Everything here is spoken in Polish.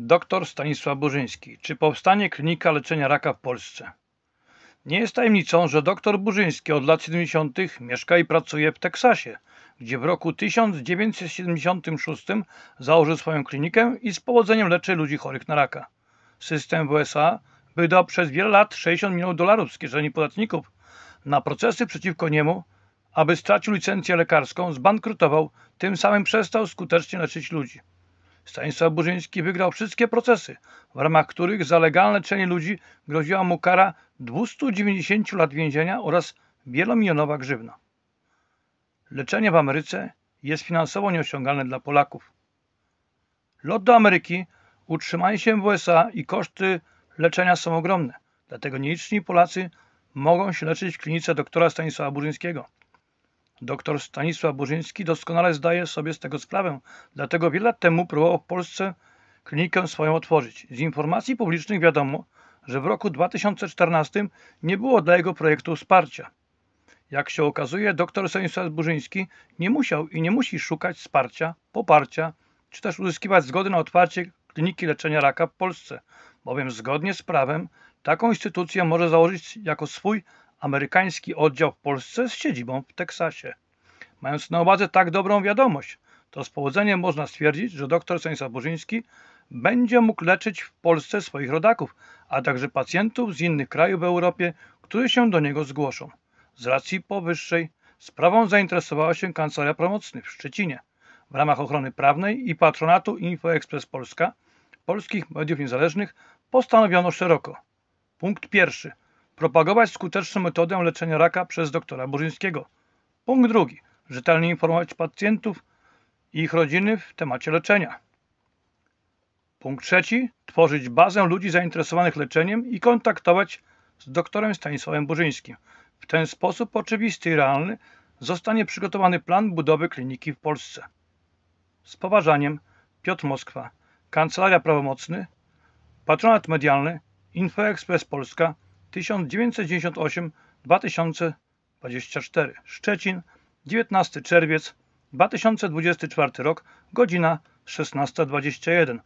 Doktor Stanisław Burzyński. Czy powstanie klinika leczenia raka w Polsce? Nie jest tajemnicą, że dr Burzyński od lat 70. mieszka i pracuje w Teksasie, gdzie w roku 1976 założył swoją klinikę i z powodzeniem leczy ludzi chorych na raka. System w USA wydał przez wiele lat 60 milionów dolarów z kieszeni podatników na procesy przeciwko niemu, aby stracił licencję lekarską, zbankrutował, tym samym przestał skutecznie leczyć ludzi. Stanisław Burzyński wygrał wszystkie procesy, w ramach których za legalne czenie ludzi groziła mu kara 290 lat więzienia oraz wielomilionowa grzywna. Leczenie w Ameryce jest finansowo nieosiągalne dla Polaków. Lot do Ameryki, utrzymanie się w USA i koszty leczenia są ogromne, dlatego nieliczni Polacy mogą się leczyć w klinice doktora Stanisława Burzyńskiego. Doktor Stanisław Burzyński doskonale zdaje sobie z tego sprawę, dlatego wiele lat temu próbował w Polsce klinikę swoją otworzyć. Z informacji publicznych wiadomo, że w roku 2014 nie było dla jego projektu wsparcia. Jak się okazuje, dr Stanisław Burzyński nie musiał i nie musi szukać wsparcia, poparcia czy też uzyskiwać zgody na otwarcie kliniki leczenia raka w Polsce, bowiem zgodnie z prawem taką instytucję może założyć jako swój amerykański oddział w Polsce z siedzibą w Teksasie. Mając na uwadze tak dobrą wiadomość, to z powodzeniem można stwierdzić, że dr Stanisław Bożyński będzie mógł leczyć w Polsce swoich rodaków, a także pacjentów z innych krajów w Europie, którzy się do niego zgłoszą. Z racji powyższej sprawą zainteresowała się Kancelaria Promocnych w Szczecinie. W ramach ochrony prawnej i patronatu InfoExpress Polska, polskich mediów niezależnych, postanowiono szeroko. Punkt pierwszy – Propagować skuteczną metodę leczenia raka przez doktora Burzyńskiego. Punkt drugi. Rzetelnie informować pacjentów i ich rodziny w temacie leczenia. Punkt trzeci. Tworzyć bazę ludzi zainteresowanych leczeniem i kontaktować z doktorem Stanisławem Burzyńskim. W ten sposób oczywisty i realny zostanie przygotowany plan budowy kliniki w Polsce. Z poważaniem Piotr Moskwa, Kancelaria Prawomocny, Patronat Medialny, InfoExpress Polska, 1998-2024. Szczecin, 19 czerwiec 2024 rok, godzina 16.21.